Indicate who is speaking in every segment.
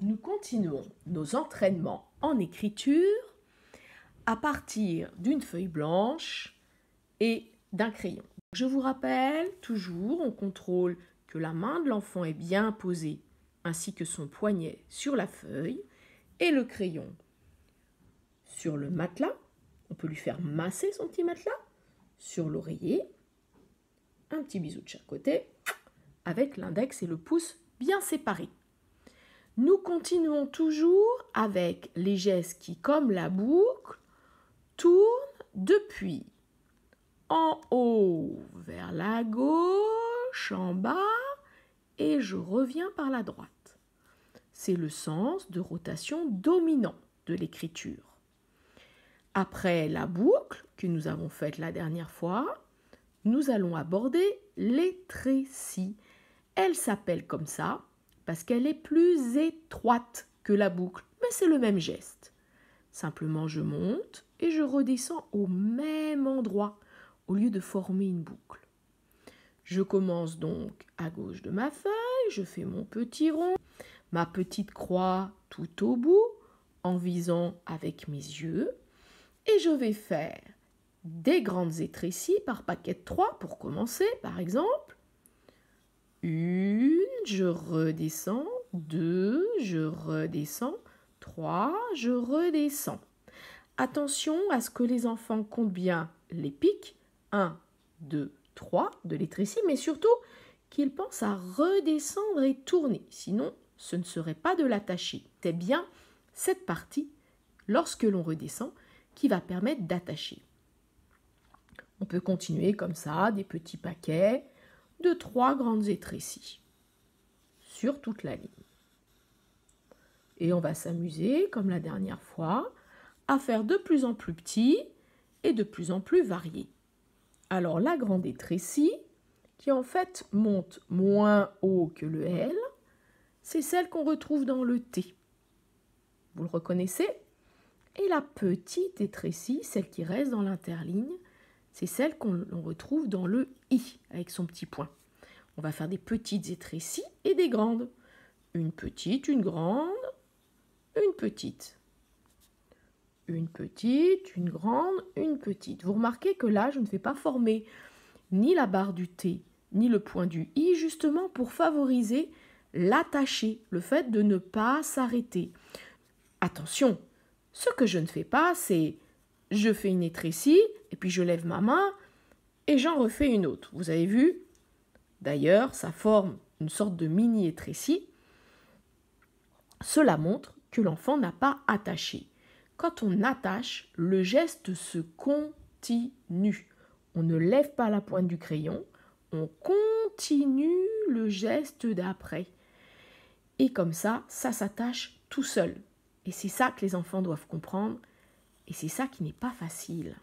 Speaker 1: nous continuons nos entraînements en écriture à partir d'une feuille blanche et d'un crayon. Je vous rappelle, toujours, on contrôle que la main de l'enfant est bien posée ainsi que son poignet sur la feuille et le crayon sur le matelas. On peut lui faire masser son petit matelas sur l'oreiller. Un petit bisou de chaque côté avec l'index et le pouce bien séparés. Nous continuons toujours avec les gestes qui, comme la boucle, tournent depuis en haut vers la gauche, en bas, et je reviens par la droite. C'est le sens de rotation dominant de l'écriture. Après la boucle que nous avons faite la dernière fois, nous allons aborder les trécis. Elle s'appelle comme ça parce qu'elle est plus étroite que la boucle, mais c'est le même geste. Simplement, je monte et je redescends au même endroit au lieu de former une boucle. Je commence donc à gauche de ma feuille, je fais mon petit rond, ma petite croix tout au bout, en visant avec mes yeux, et je vais faire des grandes étrécies par paquet de 3 pour commencer, par exemple, une, je redescends. Deux, je redescends. Trois, je redescends. Attention à ce que les enfants comptent bien les pics. Un, deux, trois, de l'étrici, mais surtout qu'ils pensent à redescendre et tourner. Sinon, ce ne serait pas de l'attacher. C'est bien cette partie, lorsque l'on redescend, qui va permettre d'attacher. On peut continuer comme ça, des petits paquets, de trois grandes étrécies sur toute la ligne. Et on va s'amuser, comme la dernière fois, à faire de plus en plus petit et de plus en plus varié. Alors la grande étrécie, qui en fait monte moins haut que le L, c'est celle qu'on retrouve dans le T. Vous le reconnaissez Et la petite étrécie, celle qui reste dans l'interligne, c'est celle qu'on retrouve dans le i avec son petit point. On va faire des petites étrécies et des grandes. Une petite, une grande, une petite. Une petite, une grande, une petite. Vous remarquez que là, je ne fais pas former ni la barre du T, ni le point du I, justement pour favoriser l'attaché, le fait de ne pas s'arrêter. Attention, ce que je ne fais pas, c'est je fais une étrécie, et puis je lève ma main, et j'en refais une autre. Vous avez vu D'ailleurs, ça forme une sorte de mini étrécie. Cela montre que l'enfant n'a pas attaché. Quand on attache, le geste se continue. On ne lève pas la pointe du crayon, on continue le geste d'après. Et comme ça, ça s'attache tout seul. Et c'est ça que les enfants doivent comprendre, et c'est ça qui n'est pas facile.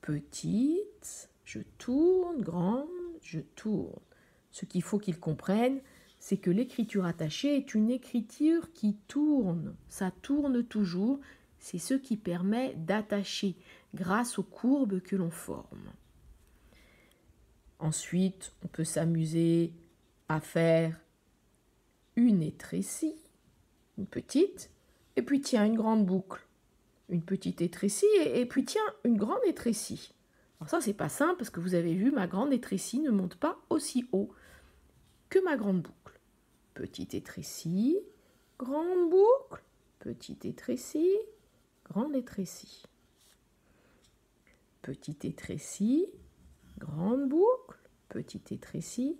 Speaker 1: Petite, je tourne, grande, je tourne. Ce qu'il faut qu'ils comprennent, c'est que l'écriture attachée est une écriture qui tourne. Ça tourne toujours. C'est ce qui permet d'attacher grâce aux courbes que l'on forme. Ensuite, on peut s'amuser à faire une étrécie, une petite, et puis tiens, une grande boucle une petite étrécie, et, puis tiens, une grande étrécie. Alors ça, c'est pas simple, parce que vous avez vu, ma grande étrécie ne monte pas aussi haut que ma grande boucle. Petite étrécie, grande boucle, petite étrécie, grande étrécie. Petite étrécie, grande boucle, petite étrécie,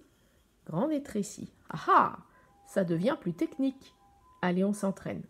Speaker 1: grande étrécie. Ah ah Ça devient plus technique. Allez, on s'entraîne.